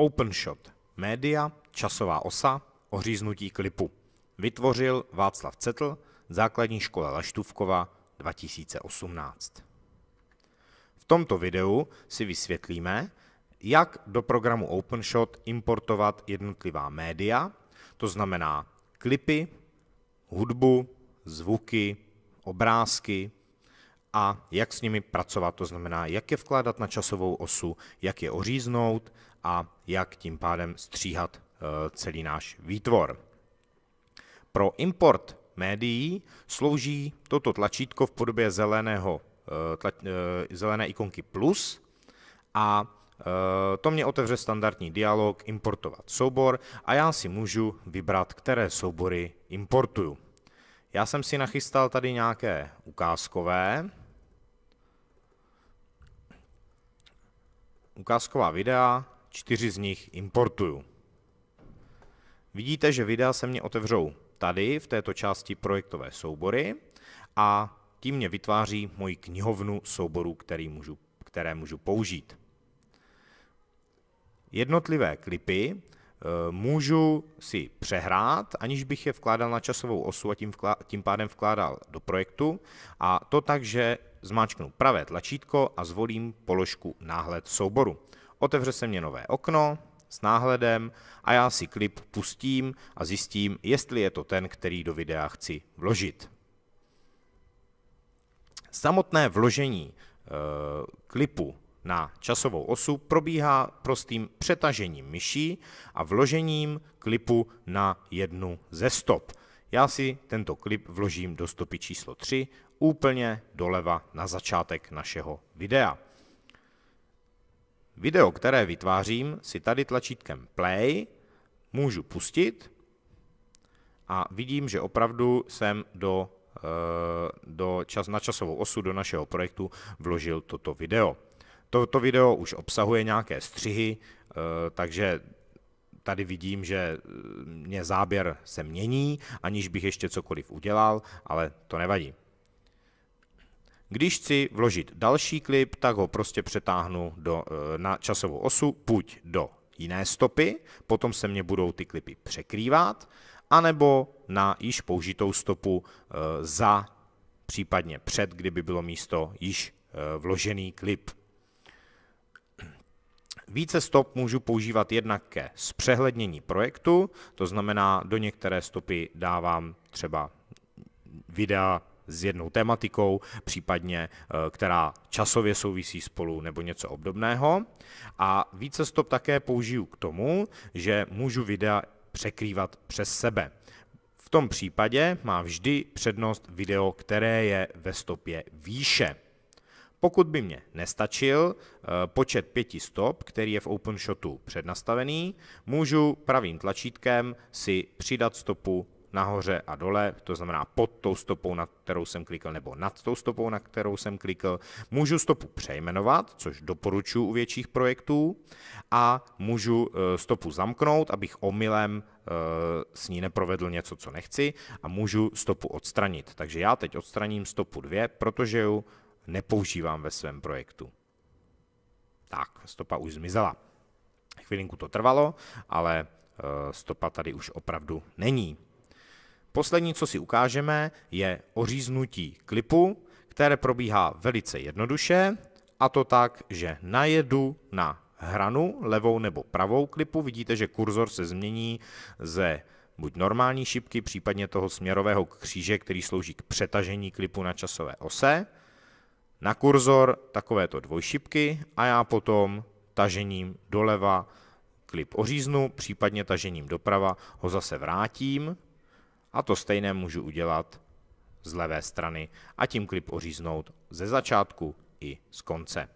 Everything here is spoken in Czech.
OpenShot, média, časová osa, oříznutí klipu. Vytvořil Václav Cetl, základní škola Laštůvkova 2018. V tomto videu si vysvětlíme, jak do programu OpenShot importovat jednotlivá média, to znamená klipy, hudbu, zvuky, obrázky a jak s nimi pracovat, to znamená, jak je vkládat na časovou osu, jak je oříznout a jak tím pádem stříhat eh, celý náš výtvor. Pro import médií slouží toto tlačítko v podobě zeleného, eh, tla, eh, zelené ikonky plus a to mě otevře standardní dialog importovat soubor a já si můžu vybrat, které soubory importuju. Já jsem si nachystal tady nějaké ukázkové, ukázková videa, čtyři z nich importuju. Vidíte, že videa se mě otevřou tady v této části projektové soubory a tím mě vytváří moji knihovnu souborů, který můžu, které můžu použít. Jednotlivé klipy eh, můžu si přehrát, aniž bych je vkládal na časovou osu a tím, vklá, tím pádem vkládal do projektu. A to tak, že zmáčknu pravé tlačítko a zvolím položku náhled souboru. Otevře se mě nové okno s náhledem a já si klip pustím a zjistím, jestli je to ten, který do videa chci vložit. Samotné vložení e, klipu na časovou osu probíhá prostým přetažením myší a vložením klipu na jednu ze stop. Já si tento klip vložím do stopy číslo 3 úplně doleva na začátek našeho videa. Video, které vytvářím, si tady tlačítkem play můžu pustit a vidím, že opravdu jsem do, eh, do čas, na časovou osu do našeho projektu vložil toto video. Toto video už obsahuje nějaké střihy, eh, takže tady vidím, že eh, mě záběr se mění, aniž bych ještě cokoliv udělal, ale to nevadí. Když chci vložit další klip, tak ho prostě přetáhnu do, eh, na časovou osu, buď do jiné stopy, potom se mě budou ty klipy překrývat, anebo na již použitou stopu eh, za, případně před, kdyby bylo místo již eh, vložený klip. Více stop můžu používat jednak ke zpřehlednění projektu, to znamená, do některé stopy dávám třeba videa s jednou tematikou, případně eh, která časově souvisí spolu nebo něco obdobného. A více stop také použiju k tomu, že můžu videa překrývat přes sebe. V tom případě má vždy přednost video, které je ve stopě výše. Pokud by mě nestačil eh, počet pěti stop, který je v OpenShotu přednastavený, můžu pravým tlačítkem si přidat stopu nahoře a dole, to znamená pod tou stopou, na kterou jsem klikl, nebo nad tou stopou, na kterou jsem klikl. Můžu stopu přejmenovat, což doporučuji u větších projektů, a můžu eh, stopu zamknout, abych omylem eh, s ní neprovedl něco, co nechci a můžu stopu odstranit. Takže já teď odstraním stopu 2, protože ju nepoužívám ve svém projektu. Tak, stopa už zmizela. Chvilinku to trvalo, ale eh, stopa tady už opravdu není. Poslední, co si ukážeme, je oříznutí klipu, které probíhá velice jednoduše, a to tak, že najedu na hranu levou nebo pravou klipu, vidíte, že kurzor se změní ze buď normální šipky, případně toho směrového kříže, který slouží k přetažení klipu na časové ose, na kurzor takovéto dvojšipky a já potom tažením doleva klip oříznu, případně tažením doprava ho zase vrátím a to stejné můžu udělat z levé strany a tím klip oříznout ze začátku i z konce.